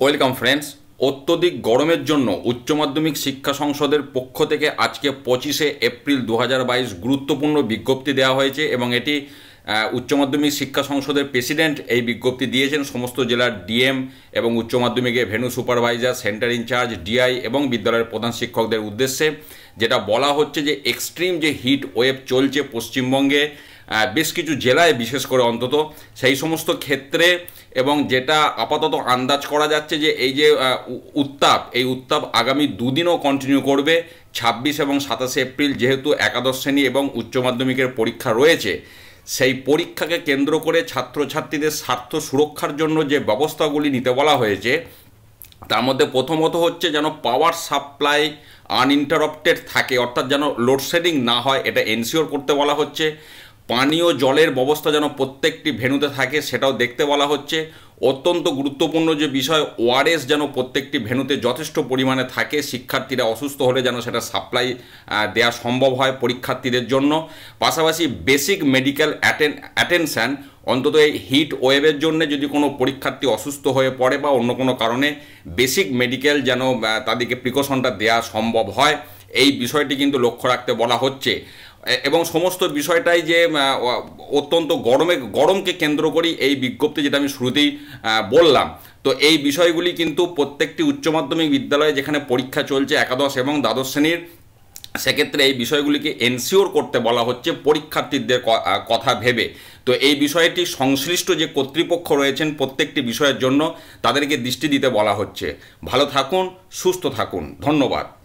welcome friends অত্যধিক গরমের জন্য উচ্চ মাধ্যমিক শিক্ষা সংসদের পক্ষ থেকে আজকে পঁচিশে এপ্রিল দু গুরুত্বপূর্ণ বিজ্ঞপ্তি দেওয়া হয়েছে এবং এটি উচ্চ মাধ্যমিক শিক্ষা সংসদের প্রেসিডেন্ট এই বিজ্ঞপ্তি দিয়েছেন সমস্ত জেলার ডিএম এবং উচ্চ মাধ্যমিকে venue supervisor centre incharge DI এবং বিদ্যালয়ের প্রধান শিক্ষকদের উদ্দেশ্যে যেটা বলা হচ্ছে যে এক্সট্রিম যে হিট ওয়েব চলছে পশ্চিমবঙ্গে বেশ কিছু জেলায় বিশেষ করে অন্তত সেই সমস্ত ক্ষেত্রে এবং যেটা আপাতত আন্দাজ করা যাচ্ছে যে এই যে উত্তাপ এই উত্তাপ আগামী দুদিনও কন্টিনিউ করবে ছাব্বিশ এবং সাতাশে এপ্রিল যেহেতু একাদশ শ্রেণী এবং উচ্চ মাধ্যমিকের পরীক্ষা রয়েছে সেই পরীক্ষাকে কেন্দ্র করে ছাত্রছাত্রীদের স্বার্থ সুরক্ষার জন্য যে ব্যবস্থাগুলি নিতে বলা হয়েছে তার মধ্যে প্রথমত হচ্ছে যেন পাওয়ার সাপ্লাই আনইন্টারাপ্টেড থাকে অর্থাৎ যেন লোডশেডিং না হয় এটা এনশিওর করতে বলা হচ্ছে পানীয় জলের ব্যবস্থা যেন প্রত্যেকটি ভেনুতে থাকে সেটাও দেখতে বলা হচ্ছে অত্যন্ত গুরুত্বপূর্ণ যে বিষয় ওআরএস যেন প্রত্যেকটি ভেনুতে যথেষ্ট পরিমাণে থাকে শিক্ষার্থীরা অসুস্থ হলে যেন সেটা সাপ্লাই দেওয়া সম্ভব হয় পরীক্ষার্থীদের জন্য পাশাপাশি বেসিক মেডিকেল অ্যাটেনশান অন্তত এই হিট ওয়েভের জন্য যদি কোনো পরীক্ষার্থী অসুস্থ হয়ে পড়ে বা অন্য কোনো কারণে বেসিক মেডিকেল যেন তাদেরকে প্রিকশনটা দেওয়া সম্ভব হয় এই বিষয়টি কিন্তু লক্ষ্য রাখতে বলা হচ্ছে এবং সমস্ত বিষয়টাই যে অত্যন্ত গরমে গরমকে কেন্দ্র করি এই বিজ্ঞপ্তি যেটা আমি শুরুতেই বললাম তো এই বিষয়গুলি কিন্তু প্রত্যেকটি উচ্চ মাধ্যমিক বিদ্যালয়ে যেখানে পরীক্ষা চলছে একাদশ এবং দ্বাদশ শ্রেণীর সেক্ষেত্রে এই বিষয়গুলিকে এনসিওর করতে বলা হচ্ছে পরীক্ষার্থীদের কথা ভেবে তো এই বিষয়টি সংশ্লিষ্ট যে কর্তৃপক্ষ রয়েছেন প্রত্যেকটি বিষয়ের জন্য তাদেরকে দৃষ্টি দিতে বলা হচ্ছে ভালো থাকুন সুস্থ থাকুন ধন্যবাদ